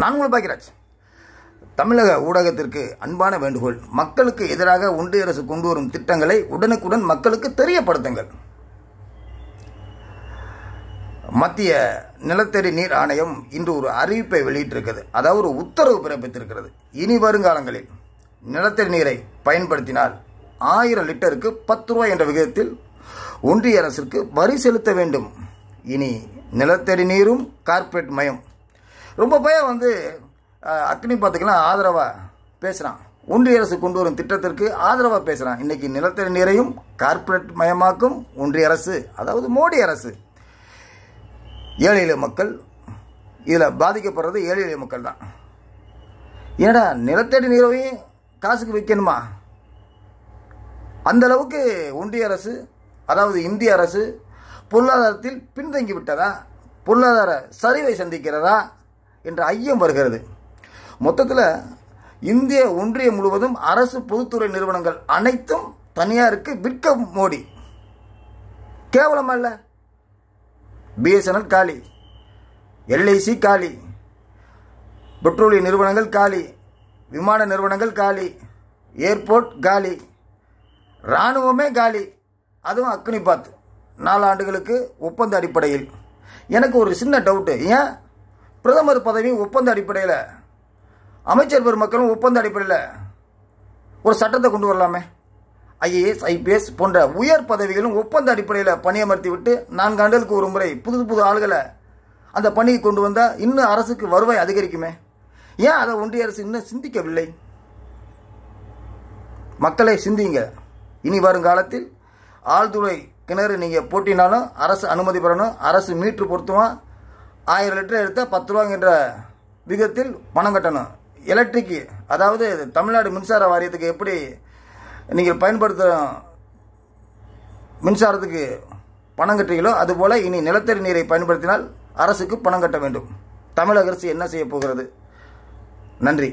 நான் உங்கள் பாக்கியராஜ் தமிழக ஊடகத்திற்கு அன்பான வேண்டுகோள் மக்களுக்கு எதிராக ஒன்றிய அரசு கொண்டு வரும் திட்டங்களை உடனுக்குடன் மக்களுக்கு தெரியப்படுத்துங்கள் மத்திய நிலத்தடி நீர் ஆணையம் இன்று ஒரு அறிவிப்பை வெளியிட்டிருக்கிறது அதாவது ஒரு உத்தரவு பிறப்பித்திருக்கிறது இனி வருங்காலங்களில் நிலத்தடி நீரை பயன்படுத்தினால் ஆயிரம் லிட்டருக்கு பத்து ரூபாய் என்ற விகிதத்தில் ஒன்றிய அரசிற்கு வரி செலுத்த வேண்டும் இனி நிலத்தடி நீரும் கார்ப்பரேட் மயம் ரொம்ப பேர் வந்து அக்னி பார்த்துக்கலாம் ஆதரவாக பேசுகிறான் ஒன்றிய அரசு கொண்டு வரும் திட்டத்திற்கு ஆதரவாக பேசுகிறான் இன்றைக்கி நிலத்தடி நீரையும் கார்ப்பரேட் மயமாக்கும் ஒன்றிய அரசு அதாவது மோடி அரசு ஏழை எளிய மக்கள் இதில் பாதிக்கப்படுறது ஏழை எளிய மக்கள் தான் ஏன்னா நிலத்தடி நீரையும் காசுக்கு விற்கணுமா அந்தளவுக்கு ஒன்றிய அரசு அதாவது இந்திய அரசு பொருளாதாரத்தில் பின்தங்கி விட்டதா பொருளாதார சரிவை சந்திக்கிறதா என்ற ஐயம் வருகிறது மொத்தத்தில் இந்திய ஒன்றியம் முழுவதும் அரசு பொதுத்துறை நிறுவனங்கள் அனைத்தும் தனியாருக்கு விற்க மோடி கேவலமா அல்ல பிஎஸ்என்எல் காலி எல்ஐசி காலி பெட்ரோலிய நிறுவனங்கள் காலி விமான நிறுவனங்கள் காலி ஏர்போர்ட் காலி இராணுவமே காலி அதுவும் அக்னிபாத் நாலு ஆண்டுகளுக்கு ஒப்பந்த அடிப்படையில் எனக்கு ஒரு சின்ன டவுட்டு ஏன் பிரதமர் பதவி ஒப்பந்த அடிப்படையில் அமைச்சர் பெருமக்களும் ஒப்பந்த அடிப்படையில் ஒரு சட்டத்தை கொண்டு வரலாமே ஐஏஎஸ் ஐபிஎஸ் போன்ற உயர் பதவிகளும் ஒப்பந்த அடிப்படையில் பணியமர்த்தி விட்டு நான்கு ஆண்டுகளுக்கு ஒரு முறை புது புது ஆளுகளை அந்த பணியை கொண்டு வந்தால் இன்னும் அரசுக்கு வருவாய் அதிகரிக்குமே ஏன் அதை ஒன்றிய அரசு இன்னும் சிந்திக்கவில்லை மக்களை சிந்திங்க இனி வருங்காலத்தில் ஆழ்துறை கிணறு நீங்கள் போட்டினாலும் அரசு அனுமதி பெறணும் அரசு மீட்டு பொருத்துவான் ஆயிரம் லிட்டர் எடுத்தால் பத்து ரூபாங்கிற விகிதத்தில் பணம் கட்டணும் எலக்ட்ரிக்கு அதாவது தமிழ்நாடு மின்சார வாரியத்துக்கு எப்படி நீங்கள் பயன்படுத்த மின்சாரத்துக்கு பணம் கட்டுறீங்களோ அதுபோல் இனி நிலத்தடி நீரை பயன்படுத்தினால் அரசுக்கு பணம் கட்ட வேண்டும் தமிழக அரசு என்ன செய்யப் போகிறது நன்றி